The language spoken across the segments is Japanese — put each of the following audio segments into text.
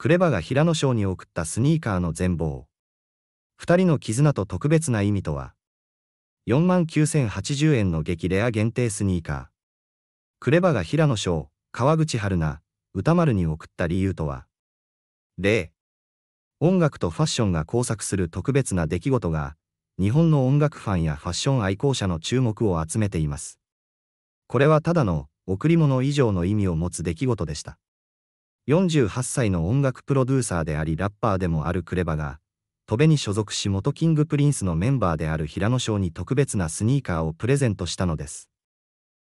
クレバが平野賞に送ったスニーカーの全貌。二人の絆と特別な意味とは。4万9080円の激レア限定スニーカー。クレバが平野賞、川口春奈、歌丸に送った理由とは。例。音楽とファッションが交錯する特別な出来事が、日本の音楽ファンやファッション愛好者の注目を集めています。これはただの贈り物以上の意味を持つ出来事でした。48歳の音楽プロデューサーでありラッパーでもあるクレバが、戸部に所属し元キングプリンスのメンバーである平野翔に特別なスニーカーをプレゼントしたのです。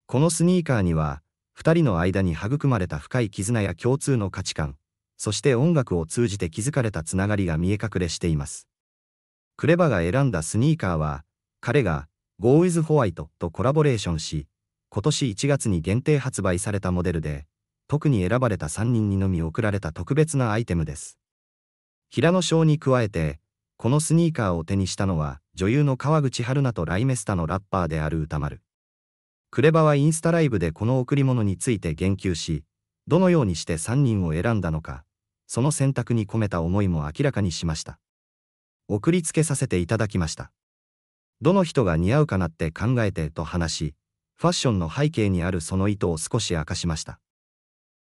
このスニーカーには、二人の間に育まれた深い絆や共通の価値観、そして音楽を通じて築かれたつながりが見え隠れしています。クレバが選んだスニーカーは、彼が Go i s h White とコラボレーションし、今年1月に限定発売されたモデルで、特に選ばれた3人にのみ贈られた特別なアイテムです。平野賞に加えて、このスニーカーを手にしたのは、女優の川口春奈とライメスタのラッパーである歌丸。クレバはインスタライブでこの贈り物について言及し、どのようにして3人を選んだのか、その選択に込めた思いも明らかにしました。送りつけさせていただきました。どの人が似合うかなって考えてと話し、ファッションの背景にあるその意図を少し明かしました。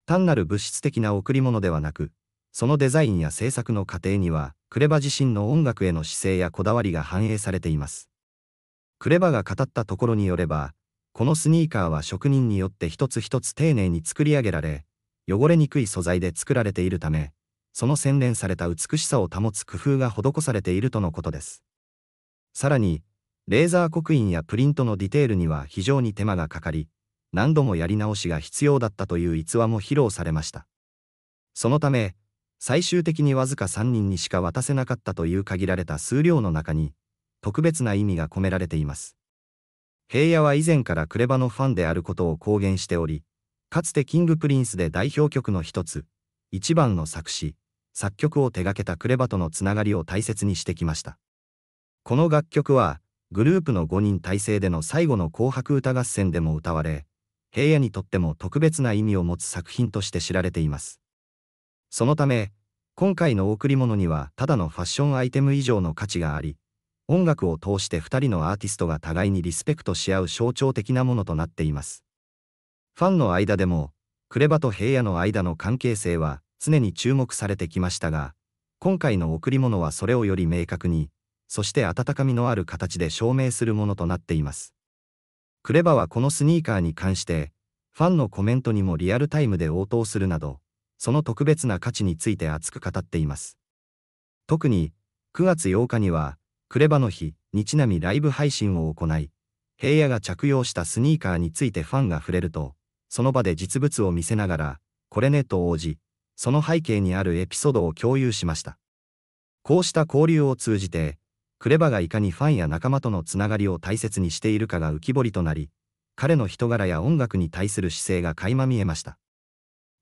単なる物質的な贈り物ではなく、そのデザインや制作の過程には、クレバ自身の音楽への姿勢やこだわりが反映されています。クレバが語ったところによれば、このスニーカーは職人によって一つ一つ丁寧に作り上げられ、汚れにくい素材で作られているため、その洗練された美しさを保つ工夫が施されているとのことです。さらに、レーザー刻印やプリントのディテールには非常に手間がかかり、何度もやり直しが必要だったという逸話も披露されました。そのため、最終的にわずか3人にしか渡せなかったという限られた数量の中に、特別な意味が込められています。平野は以前からクレバのファンであることを公言しており、かつてキングプリンスで代表曲の一つ、一番の作詞、作曲を手掛けたクレバとのつながりを大切にしてきました。この楽曲は、グループの5人体制での最後の紅白歌合戦でも歌われ、平野にとっても特別な意味を持つ作品として知られています。そのため、今回の贈り物にはただのファッションアイテム以上の価値があり、音楽を通して2人のアーティストが互いにリスペクトし合う象徴的なものとなっています。ファンの間でも、クレバと平野の間の関係性は常に注目されてきましたが、今回の贈り物はそれをより明確に、そして温かみのある形で証明するものとなっています。クレバはこのスニーカーに関して、ファンのコメントにもリアルタイムで応答するなど、その特別な価値について熱く語っています。特に、9月8日には、クレバの日日ちなみライブ配信を行い、平野が着用したスニーカーについてファンが触れると、その場で実物を見せながら、これねと応じ、その背景にあるエピソードを共有しました。こうした交流を通じて、クレバがいかにファンや仲間とのつながりを大切にしているかが浮き彫りとなり、彼の人柄や音楽に対する姿勢が垣間見えました。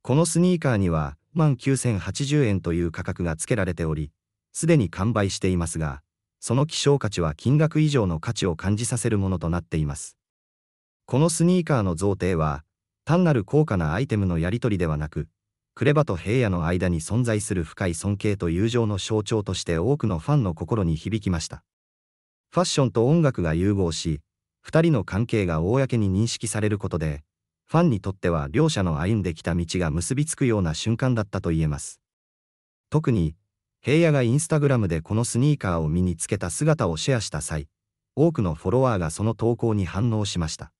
このスニーカーには、万9080円という価格が付けられており、すでに完売していますが、その希少価値は金額以上の価値を感じさせるものとなっています。このスニーカーの贈呈は、単なる高価なアイテムのやり取りではなく、クレバと平野の間に存在する深い尊敬と友情の象徴として多くのファンの心に響きました。ファッションと音楽が融合し、二人の関係が公に認識されることで、ファンにとっては両者の歩んできた道が結びつくような瞬間だったと言えます。特に、平野がインスタグラムでこのスニーカーを身につけた姿をシェアした際、多くのフォロワーがその投稿に反応しました。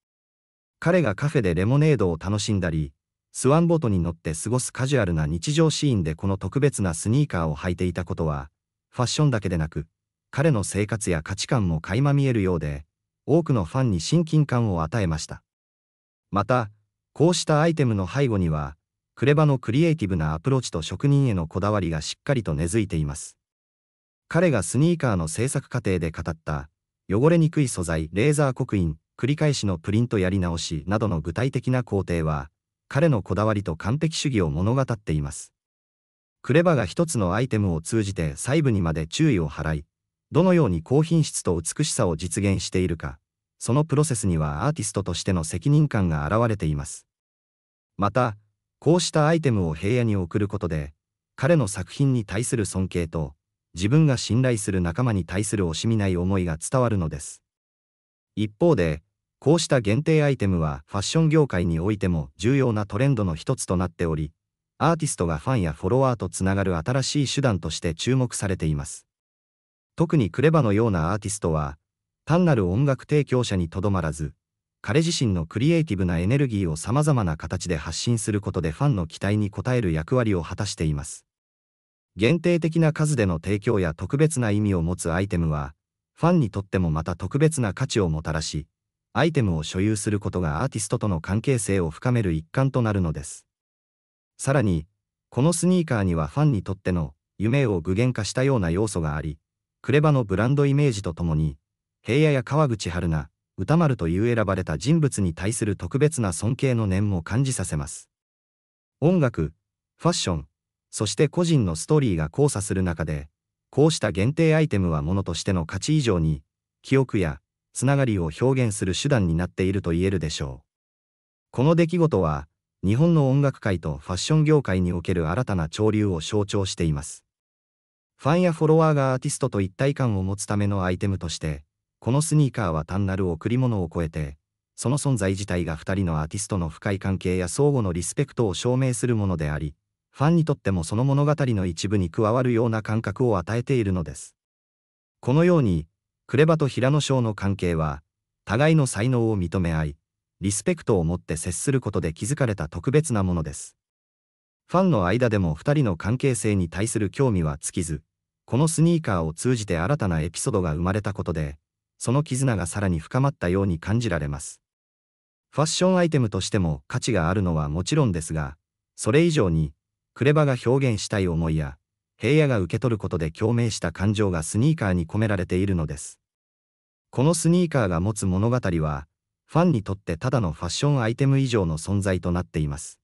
彼がカフェでレモネードを楽しんだり、スワンボートに乗って過ごすカジュアルな日常シーンでこの特別なスニーカーを履いていたことは、ファッションだけでなく、彼の生活や価値観も垣間見えるようで、多くのファンに親近感を与えました。また、こうしたアイテムの背後には、クレバのクリエイティブなアプローチと職人へのこだわりがしっかりと根付いています。彼がスニーカーの制作過程で語った、汚れにくい素材、レーザー刻印、繰り返しのプリントやり直しなどの具体的な工程は、彼のこだわりと完璧主義を物語っています。クレバが一つのアイテムを通じて細部にまで注意を払い、どのように高品質と美しさを実現しているか、そのプロセスにはアーティストとしての責任感が現れています。また、こうしたアイテムを平野に送ることで、彼の作品に対する尊敬と、自分が信頼する仲間に対する惜しみない思いが伝わるのです。一方で、こうした限定アイテムはファッション業界においても重要なトレンドの一つとなっており、アーティストがファンやフォロワーとつながる新しい手段として注目されています。特にクレバのようなアーティストは、単なる音楽提供者にとどまらず、彼自身のクリエイティブなエネルギーを様々な形で発信することでファンの期待に応える役割を果たしています。限定的な数での提供や特別な意味を持つアイテムは、ファンにとってもまた特別な価値をもたらし、アイテムを所有することがアーティストとの関係性を深める一環となるのです。さらに、このスニーカーにはファンにとっての夢を具現化したような要素があり、クレバのブランドイメージとともに、平野や川口春奈、歌丸という選ばれた人物に対する特別な尊敬の念も感じさせます。音楽、ファッション、そして個人のストーリーが交差する中で、こうした限定アイテムはものとしての価値以上に、記憶やつながりを表現する手段になっていると言えるでしょう。この出来事は、日本の音楽界とファッション業界における新たな潮流を象徴しています。ファンやフォロワーがアーティストと一体感を持つためのアイテムとして、このスニーカーは単なる贈り物を超えて、その存在自体が2人のアーティストの深い関係や相互のリスペクトを証明するものであり、ファンにとってもその物語の一部に加わるような感覚を与えているのです。このように、クレバと平野翔の関係は、互いの才能を認め合い、リスペクトを持って接することで築かれた特別なものです。ファンの間でも2人の関係性に対する興味は尽きず、このスニーカーを通じて新たなエピソードが生まれたことで、その絆がさらに深まったように感じられます。ファッションアイテムとしても価値があるのはもちろんですが、それ以上に、クレバが表現したい思いや、平野が受け取ることで共鳴した感情がスニーカーに込められているのです。このスニーカーが持つ物語は、ファンにとってただのファッションアイテム以上の存在となっています。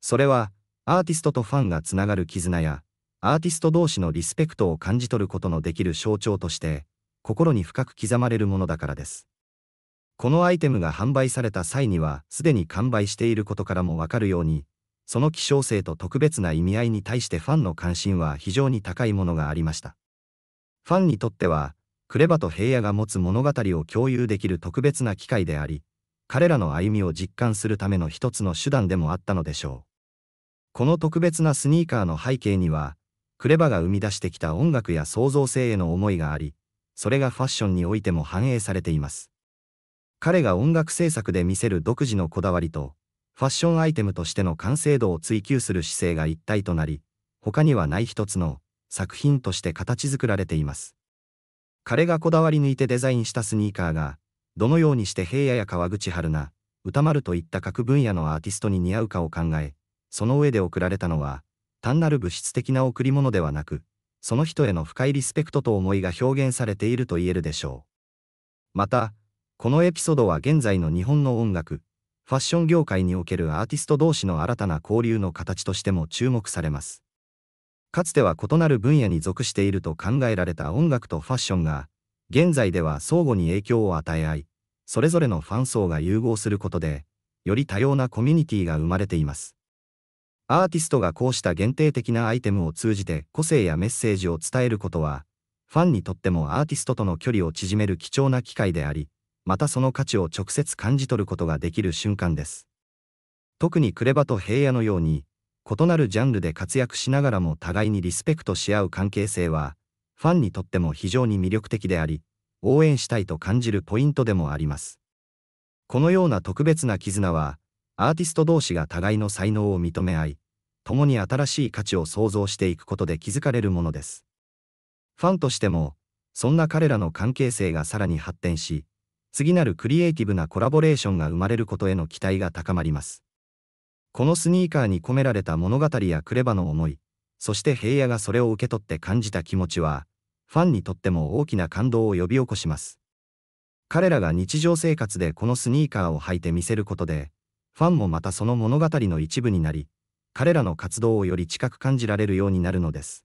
それは、アーティストとファンがつながる絆や、アーティスト同士のリスペクトを感じ取ることのできる象徴として、心に深く刻まれるものだからです。このアイテムが販売された際には、すでに完売していることからもわかるように、その希少性と特別な意味合いに対してファンの関心は非常に高いものがありました。ファンにとっては、クレバと平野が持つ物語を共有できる特別な機会であり、彼らの歩みを実感するための一つの手段でもあったのでしょう。この特別なスニーカーの背景には、クレバが生み出してきた音楽や創造性への思いがあり、それがファッションにおいても反映されています。彼が音楽制作で見せる独自のこだわりと、ファッションアイテムとしての完成度を追求する姿勢が一体となり、他にはない一つの作品として形作られています。彼がこだわり抜いてデザインしたスニーカーが、どのようにして平野や川口春奈、歌丸といった各分野のアーティストに似合うかを考え、その上で贈られたのは、単なる物質的な贈り物ではなく、その人への深いリスペクトと思いが表現されていると言えるでしょう。また、このエピソードは現在の日本の音楽、ファッション業界におけるアーティスト同士の新たな交流の形としても注目されます。かつては異なる分野に属していると考えられた音楽とファッションが、現在では相互に影響を与え合い、それぞれのファン層が融合することで、より多様なコミュニティが生まれています。アーティストがこうした限定的なアイテムを通じて個性やメッセージを伝えることは、ファンにとってもアーティストとの距離を縮める貴重な機会であり、またその価値を直接感じ取ることができる瞬間です。特にクレバと平野のように、異なるジャンルで活躍しながらも互いにリスペクトし合う関係性は、ファンにとっても非常に魅力的であり、応援したいと感じるポイントでもあります。このような特別な絆は、アーティスト同士が互いの才能を認め合い、共に新しい価値を創造していくことで築かれるものです。ファンとしても、そんな彼らの関係性がさらに発展し、次なるクリエイティブなコラボレーションが生まれることへの期待が高まります。このスニーカーに込められた物語やクレバの思い、そして平野がそれを受け取って感じた気持ちは、ファンにとっても大きな感動を呼び起こします。彼らが日常生活でこのスニーカーを履いて見せることで、ファンもまたその物語の一部になり、彼らの活動をより近く感じられるようになるのです。